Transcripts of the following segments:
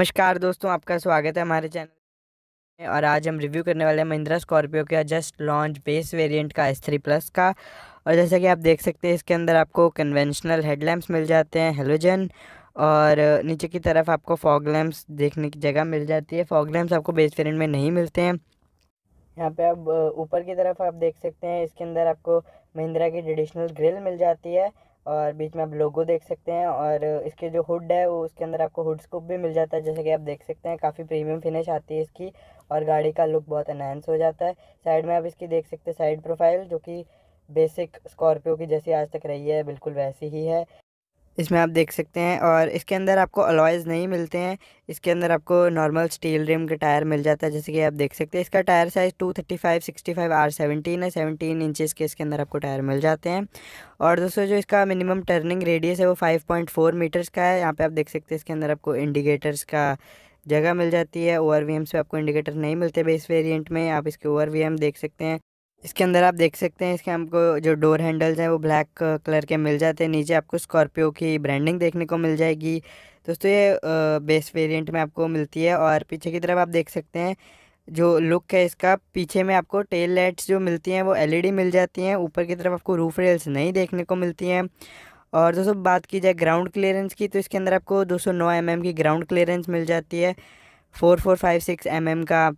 नमस्कार दोस्तों आपका स्वागत है हमारे चैनल में और आज हम रिव्यू करने वाले हैं महिंद्रा स्कॉर्पियो के जस्ट लॉन्च बेस वेरिएंट का एस थ्री प्लस का और जैसा कि आप देख सकते हैं इसके अंदर आपको कन्वेंशनल हेडलैम्प्स मिल जाते हैं हेलोजन और नीचे की तरफ आपको फॉग लैम्प्स देखने की जगह मिल जाती है फॉग लैम्प्स आपको बेस वेरियंट में नहीं मिलते हैं यहाँ पर आप ऊपर की तरफ आप देख सकते हैं इसके अंदर आपको महिंद्रा की ट्रेडिशनल ग्रिल मिल जाती है और बीच में आप लोगो देख सकते हैं और इसके जो हुड है वो उसके अंदर आपको हुड स्कोप भी मिल जाता है जैसे कि आप देख सकते हैं काफ़ी प्रीमियम फिनिश आती है इसकी और गाड़ी का लुक बहुत एनहेंस हो जाता है साइड में आप इसकी देख सकते हैं साइड प्रोफाइल जो कि बेसिक स्कॉर्पियो की जैसी आज तक रही है बिल्कुल वैसी ही है इसमें आप देख सकते हैं और इसके अंदर आपको अलॉयज़ नहीं मिलते हैं इसके अंदर आपको नॉर्मल स्टील रिम के टायर मिल जाता है जैसे कि आप देख सकते हैं इसका tyre size two thirty five sixty five R seventeen है सेवनटीन इंचज़ के इसके अंदर आपको टायर मिल जाते हैं और दोस्तों जो इसका मिनिमम टर्निंग रेडियस है वो फाइव पॉइंट फोर मीटर्स का है यहाँ पर आप देख सकते हैं इसके अंदर आपको इंडिकेटर्स का जगह मिल जाती है ओ आर वी एम से आपको इंडिकेटर नहीं मिलते बेस वेरियंट में आप इसके ओ आर वी एम देख सकते हैं इसके अंदर आप देख सकते हैं इसके हमको जो डोर हैंडल्स हैं वो ब्लैक कलर के मिल जाते हैं नीचे आपको स्कॉर्पियो की ब्रांडिंग देखने को मिल जाएगी दोस्तों ये बेस वेरिएंट में आपको मिलती है और पीछे की तरफ आप देख सकते हैं जो लुक है इसका पीछे में आपको टेल लाइट्स जो मिलती हैं वो एल मिल जाती हैं ऊपर की तरफ आपको रूफ रेल्स नहीं देखने को मिलती हैं और दोस्तों बात की जाए ग्राउंड क्लियरेंस की तो इसके अंदर आपको दो सौ की ग्राउंड क्लियरेंस मिल जाती है 4456 mm का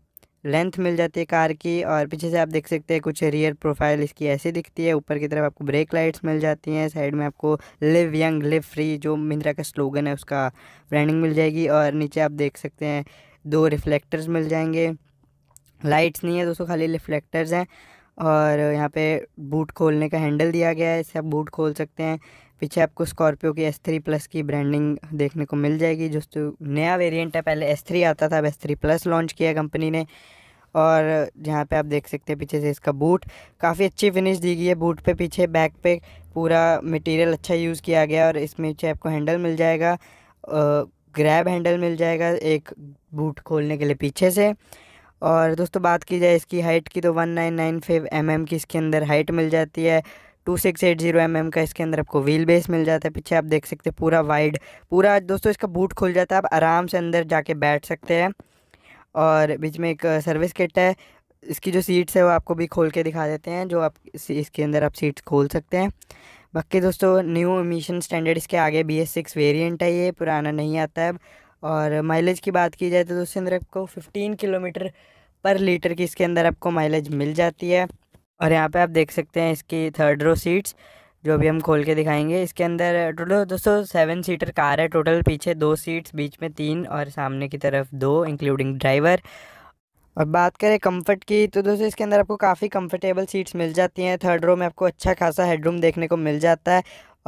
लेंथ मिल जाती है कार की और पीछे से आप देख सकते हैं कुछ रियर प्रोफाइल इसकी ऐसी दिखती है ऊपर की तरफ आपको ब्रेक लाइट्स मिल जाती हैं साइड में आपको लिव यंग लिव फ्री जो मिंद्रा का स्लोगन है उसका ब्रांडिंग मिल जाएगी और नीचे आप देख सकते हैं दो रिफ्लेक्टर्स मिल जाएंगे लाइट्स नहीं है दोस्तों खाली रिफ्लेक्टर्स हैं और यहाँ पे बूट खोलने का हैंडल दिया गया है इससे आप बूट खोल सकते हैं पीछे आपको स्कॉर्पियो की एस थ्री प्लस की ब्रांडिंग देखने को मिल जाएगी जो तो नया वेरिएंट है पहले एस थ्री आता था अब एस थ्री प्लस लॉन्च किया कंपनी ने और जहाँ पे आप देख सकते हैं पीछे से इसका बूट काफ़ी अच्छी फिनिश दी गई है बूट पे पीछे बैक पे पूरा मटेरियल अच्छा यूज़ किया गया और इसमें पीछे आपको हैंडल मिल जाएगा ग्रैब हैंडल मिल जाएगा एक बूट खोलने के लिए पीछे से और दोस्तों बात की जाए इसकी हाइट की तो one nine nine five M M की इसके अंदर हाइट मिल जाती है two six eight zero M M का इसके अंदर आपको व्हील बेस मिल जाता है पीछे आप देख सकते हैं पूरा वाइड पूरा दोस्तों इसका बूट खुल जाता है आप आराम से अंदर जाके बैठ सकते हैं और बीच में एक सर्विस किट है इसकी जो सीट्स है वो आपको भी खोल के दिखा देते हैं जो आप इसके अंदर आप सीट्स खोल सकते हैं बाकी दोस्तों न्यू इमीशन स्टैंडर्ड इसके आगे बी एस सिक्स वेरियंट है ये पुराना नहीं आता है और माइलेज की बात की जाए तो दोस्तों अंदर आपको फिफ्टीन किलोमीटर पर लीटर की इसके अंदर आपको माइलेज मिल जाती है और यहाँ पे आप देख सकते हैं इसकी थर्ड रो सीट्स जो भी हम खोल के दिखाएंगे इसके अंदर टोटल दोस्तों सेवन सीटर कार है टोटल पीछे दो सीट्स बीच में तीन और सामने की तरफ दो इंक्लूडिंग ड्राइवर और बात करें कंफर्ट की तो दोस्तों इसके अंदर आपको काफ़ी कंफर्टेबल सीट्स मिल जाती हैं थर्ड रो में आपको अच्छा खासा हेडरूम देखने को मिल जाता है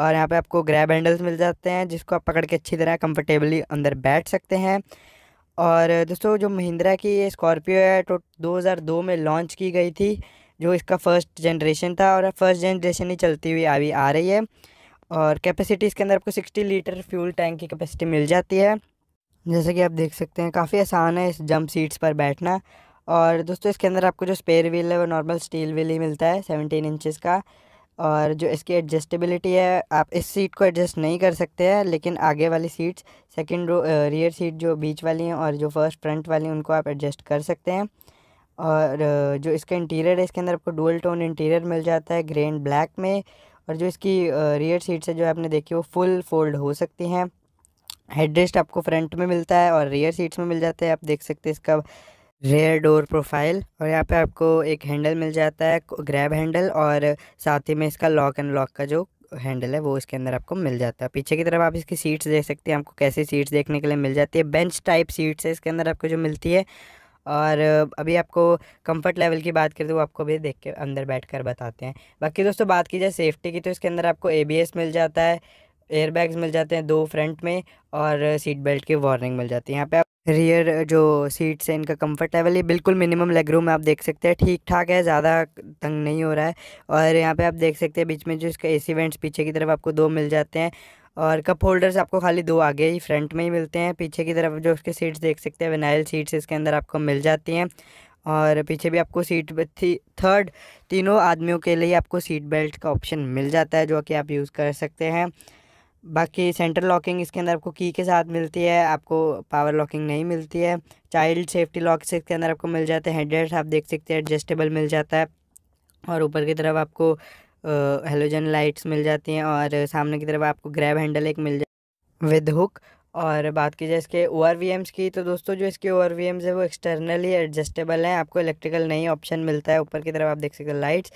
और यहाँ पे आपको ग्रैब हैंडल्स मिल जाते हैं जिसको आप पकड़ के अच्छी तरह कंफर्टेबली अंदर बैठ सकते हैं और दोस्तों जो महिंद्रा की स्कॉर्पियो है तो दो में लॉन्च की गई थी जो इसका फर्स्ट जनरेशन था और फर्स्ट जनरेशन ही चलती हुई अभी आ रही है और कैपेसिटी इसके अंदर आपको सिक्सटी लीटर फ्यूल टैंक की कैपेसिटी मिल जाती है जैसे कि आप देख सकते हैं काफ़ी आसान है इस जंप सीट्स पर बैठना और दोस्तों इसके अंदर आपको जो स्पेयर व्हील है वो नॉर्मल स्टील व्हील ही मिलता है सेवनटीन इंचज़ का और जो इसकी एडजस्टेबिलिटी है आप इस सीट को एडजस्ट नहीं कर सकते हैं लेकिन आगे वाली seats second row rear seat जो बीच वाली हैं और जो फर्स्ट फ्रंट वाली उनको आप एडजस्ट कर सकते हैं और जो इसका इंटीरियर है इसके अंदर आपको डुअल टोन इंटीरियर मिल जाता है ग्रे एंड ब्लैक में और जो इसकी रियर सीट्स है जो आपने देखी वो फुल फोल्ड हो सकती हैं हेडरेस्ट आपको फ्रंट में मिलता है और रियर सीट्स में मिल जाता है आप देख सकते हैं इसका रेयर डोर प्रोफाइल और यहाँ पे आपको एक हैंडल मिल जाता है ग्रैब हैंडल और साथ ही में इसका लॉक एंड लॉक का जो हैंडल है वो इसके अंदर आपको मिल जाता है पीछे की तरफ आप इसकी सीट्स देख सकते हैं आपको कैसी सीट्स देखने के लिए मिल जाती है बेंच टाइप सीट्स है इसके अंदर आपको जो मिलती है और अभी आपको कंफर्ट लेवल की बात करें तो आपको भी देख के अंदर बैठ कर बताते हैं बाकी दोस्तों बात की जाए सेफ्टी की तो इसके अंदर आपको ए मिल जाता है एयरबैग्स मिल जाते हैं दो फ्रंट में और सीट बेल्ट की वार्निंग मिल जाती है यहाँ पे आप रियर जो सीट्स हैं इनका कंफर्ट लेवल ये बिल्कुल मिनिमम लेग रूम आप देख सकते हैं ठीक ठाक है ज़्यादा तंग नहीं हो रहा है और यहाँ पे आप देख सकते हैं बीच में जो इसका ए वेंट्स पीछे की तरफ आपको दो मिल जाते हैं और कप होल्डर्स आपको खाली दो आगे ही फ्रंट में ही मिलते हैं पीछे की तरफ जो उसके सीट्स देख सकते हैं विनाइल सीट्स इसके अंदर आपको मिल जाती हैं और पीछे भी आपको सीट थी थर्ड तीनों आदमियों के लिए आपको सीट बेल्ट का ऑप्शन मिल जाता है जो कि आप यूज़ कर सकते हैं बाकी सेंटर लॉकिंग इसके अंदर आपको की के साथ मिलती है आपको पावर लॉकिंग नहीं मिलती है चाइल्ड सेफ्टी से इसके अंदर आपको मिल जाते हैं हेडरेस्ट आप देख सकते हैं एडजस्टेबल मिल जाता है और ऊपर की तरफ आपको हेलोजन लाइट्स मिल जाती हैं और सामने की तरफ आपको ग्रैब हैंडल एक मिल जाए विद हुक और बात की जाए इसके ओ आर वी एम्स की तो दोस्तों जो इसके ओ आर वी एम्स है वो एक्सटर्नली एडजस्टेबल हैं आपको इलेक्ट्रिकल नई ऑप्शन मिलता है ऊपर की तरफ आप देख सकते हैं लाइट्स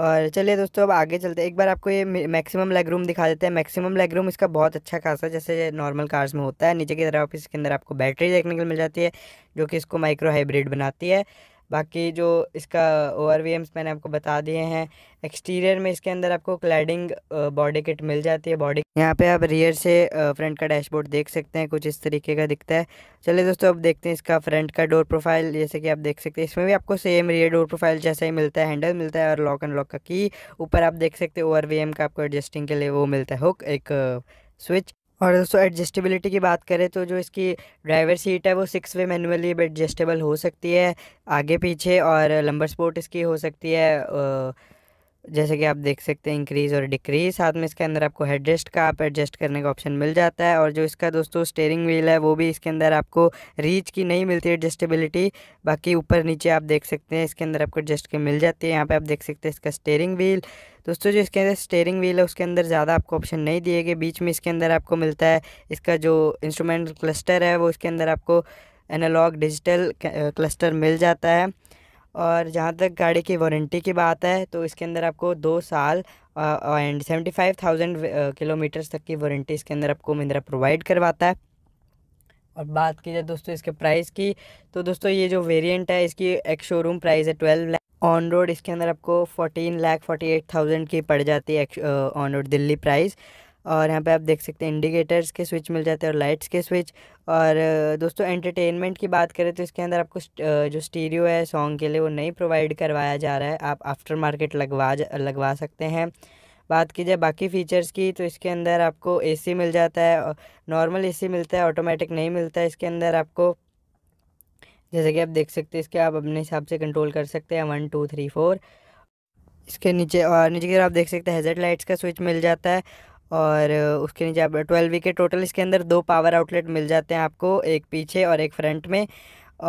और चलिए दोस्तों अब आगे चलते हैं एक बार आपको ये मैक्सिमम लेग रूम दिखा देते हैं मैक्सिमम लेग रूम इसका बहुत अच्छा खासा जैसे नॉर्मल कार्स में होता है नीचे की तरफ इसके अंदर आपको बैटरी देखने को मिल जाती है जो कि इसको माइक्रो हाइब्रिड बनाती है बाकी जो इसका ओवर मैंने आपको बता दिए हैं एक्सटीरियर में इसके अंदर आपको क्लैडिंग बॉडी किट मिल जाती है बॉडी यहाँ पे आप रियर से फ्रंट का डैशबोर्ड देख सकते हैं कुछ इस तरीके का दिखता है चलिए दोस्तों अब देखते हैं इसका फ्रंट का डोर प्रोफाइल जैसे कि आप देख सकते हैं इसमें भी आपको सेम रियर डोर प्रोफाइल जैसा ही मिलता है हैंडल मिलता है और लॉक एंड लॉक का की ऊपर आप देख सकते हैं ओवर का आपको एडजस्टिंग के लिए वो मिलता है हुक एक स्विच और दोस्तों एडजस्टेबिलिटी की बात करें तो जो इसकी ड्राइवर सीट है वो सिक्स वे मैनुअली एडजस्टेबल हो सकती है आगे पीछे और लंबर स्पोर्ट इसकी हो सकती है जैसे कि आप देख सकते हैं इंक्रीज़ और डिक्रीज़ साथ में इसके अंदर आपको हेडरेस्ट का आप एडजस्ट करने का ऑप्शन मिल जाता है और जो इसका दोस्तों स्टेयरिंग व्हील है वो भी इसके अंदर आपको रीच की नहीं मिलती एडजस्टेबिलिटी बाकी ऊपर नीचे आप देख सकते हैं इसके अंदर आपको एडजस्ट के मिल जाती है यहाँ पर आप देख सकते हैं इसका स्टेयरिंग व्हील दोस्तों जो इसके अंदर स्टेयरिंग व्हील है उसके अंदर ज़्यादा आपको ऑप्शन नहीं दिए गए बीच में इसके अंदर आपको मिलता है इसका जो इंस्ट्रूमेंट क्लस्टर है वो इसके अंदर आपको एनालॉग डिजिटल क्लस्टर मिल जाता है और जहाँ तक गाड़ी की वारंटी की बात है तो इसके अंदर आपको दो साल and seventy five thousand kilometres तक की वारंटी इसके अंदर आपको महिंद्रा प्रोवाइड करवाता है और बात की जाए दोस्तों इसके प्राइस की तो दोस्तों ये जो वेरिएंट है इसकी एक शोरूम प्राइस है ट्वेल्व लाख ऑन रोड इसके अंदर आपको fourteen lakh forty eight thousand की पड़ जाती है ऑन रोड दिल्ली प्राइस और यहाँ पे आप देख सकते हैं इंडिकेटर्स के स्विच मिल जाते हैं और लाइट्स के स्विच और दोस्तों एंटरटेनमेंट की बात करें तो इसके अंदर आपको जो स्टीरियो है सॉन्ग के लिए वो नहीं प्रोवाइड करवाया जा रहा है आप आफ्टर मार्केट लगवा लगवा सकते हैं बात की जाए बाकी फ़ीचर्स की तो इसके अंदर आपको एसी मिल जाता है नॉर्मल एसी मिलता है ऑटोमेटिक नहीं मिलता है इसके अंदर आपको जैसे कि आप देख सकते हैं इसके आप अपने हिसाब से कंट्रोल कर सकते हैं वन टू थ्री फोर इसके नीचे और नीचे की आप देख सकते हैं हेजर लाइट्स का स्विच मिल जाता है और उसके नीचे आप ट्वेल्व वी के टोटल इसके अंदर दो पावर आउटलेट मिल जाते हैं आपको एक पीछे और एक फ्रंट में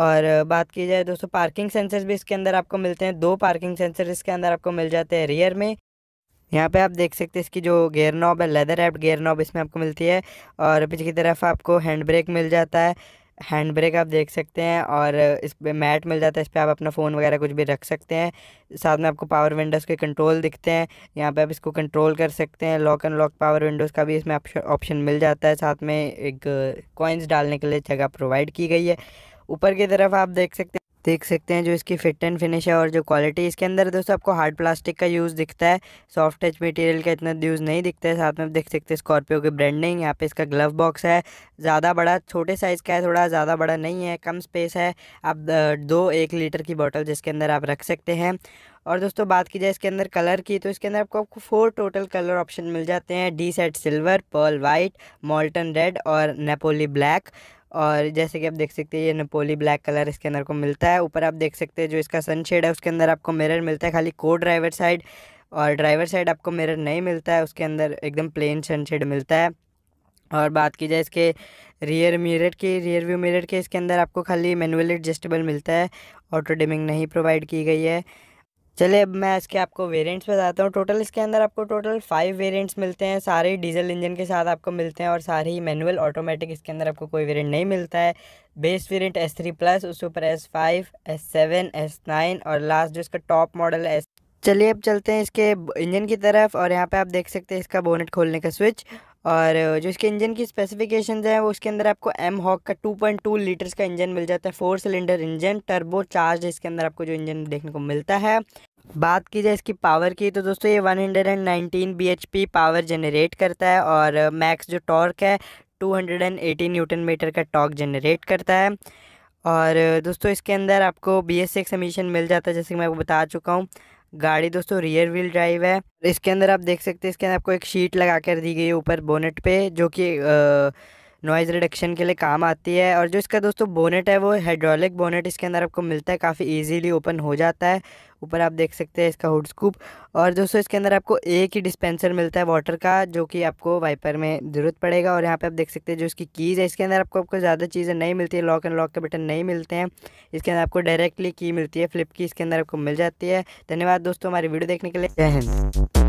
और बात की जाए दोस्तों पार्किंग सेंसर्स भी इसके अंदर आपको मिलते हैं दो पार्किंग सेंसर इसके अंदर आपको मिल जाते हैं रियर में यहाँ पे आप देख सकते हैं इसकी जो गेयर नॉब है लेदर एप्ड गेयर नॉब इसमें आपको मिलती है और पीछे की तरफ आपको हैंड ब्रेक मिल जाता है हैंड ब्रेक आप देख सकते हैं और इस पर मैट मिल जाता है इस पर आप अपना फ़ोन वगैरह कुछ भी रख सकते हैं साथ में आपको पावर विंडोज़ के कंट्रोल दिखते हैं यहाँ पे आप इसको कंट्रोल कर सकते हैं lock and lock power windows का भी इसमें ऑप्शन मिल जाता है साथ में एक कॉइन्स डालने के लिए जगह प्रोवाइड की गई है ऊपर की तरफ आप देख सकते हैं देख सकते हैं जो इसकी फिट एंड फिनिश है और जो क्वालिटी इसके अंदर दोस्तों आपको हार्ड प्लास्टिक का यूज़ दिखता है सॉफ्ट टच मटेरियल का इतना यूज़ नहीं दिखता है साथ में आप देख सकते हैं स्कॉर्पियो की ब्रांडिंग यहाँ पे इसका ग्लव बॉक्स है ज़्यादा बड़ा छोटे साइज़ का है थोड़ा ज़्यादा बड़ा नहीं है कम स्पेस है आप दो एक लीटर की बॉटल जिसके अंदर आप रख सकते हैं और दोस्तों बात की जाए इसके अंदर कलर की तो इसके अंदर आपको आपको फोर टोटल कलर ऑप्शन मिल जाते हैं D sat silver pearl white molten red और नेपोली ब्लैक और जैसे कि आप देख सकते हैं ये नपोली ब्लैक कलर इसके अंदर को मिलता है ऊपर आप देख सकते हैं जो इसका सनशेड है उसके अंदर आपको मिरर मिलता है खाली को ड्राइवर साइड और ड्राइवर साइड आपको मिरर नहीं मिलता है उसके अंदर एकदम प्लेन सनशेड मिलता है और बात की जाए इसके रियर मिरर की रियर व्यू मिरर के इसके अंदर आपको खाली मैनुअल एडजस्टेबल मिलता है ऑटो डिमिंग नहीं प्रोवाइड की गई है चलिए अब मैं इसके आपको वेरिएंट्स बताता हूँ टोटल इसके अंदर आपको टोटल फाइव वेरिएंट्स मिलते हैं सारे डीजल इंजन के साथ आपको मिलते हैं और सारे ही मैनुअल ऑटोमेटिक इसके अंदर आपको कोई वेरिएंट नहीं मिलता है base variant S three plus उसके ऊपर S five S seven S nine और लास्ट जो इसका टॉप मॉडल है एस चलिए अब चलते हैं इसके इंजन की तरफ और यहाँ पर आप देख सकते हैं इसका बोनेट खोलने का स्विच और जो इसके इंजन की स्पेसिफिकेशन हैं वो उसके अंदर आपको एम हॉक का 2.2 लीटर्स का इंजन मिल जाता है four cylinder engine turbo charge इसके अंदर आपको जो इंजन देखने को मिलता है बात की जाए इसकी पावर की तो दोस्तों ये 119 पी पावर जनरेट करता है और मैक्स जो टॉर्क है 218 न्यूटन मीटर का टॉर्क जनरेट करता है और दोस्तों इसके अंदर आपको बी एस सिक्स एमिशन मिल जाता है जैसे कि मैं आपको बता चुका हूँ गाड़ी दोस्तों रियर व्हील ड्राइव है इसके अंदर आप देख सकते हैं इसके अंदर आपको एक शीट लगा कर दी गई है ऊपर बोनेट पे जो कि नॉइज़ रिडक्शन के लिए काम आती है और जो इसका दोस्तों बोनेट है वो हाइड्रोलिक बोनेट इसके अंदर आपको मिलता है काफ़ी इजीली ओपन हो जाता है ऊपर आप देख सकते हैं इसका हुड स्कूप और दोस्तों इसके अंदर आपको एक ही डिस्पेंसर मिलता है वाटर का जो कि आपको वाइपर में ज़रूरत पड़ेगा और यहाँ पर आप देख सकते हैं जो इसकी कीज़ है इसके अंदर आपको आपको ज़्यादा चीज़ें नहीं मिलती है लॉक एंड लॉक के बटन नहीं मिलते हैं इसके अंदर आपको डायरेक्टली की मिलती है फ्लिप की इसके अंदर आपको मिल जाती है धन्यवाद दोस्तों हमारी वीडियो देखने के लिए जय हिंद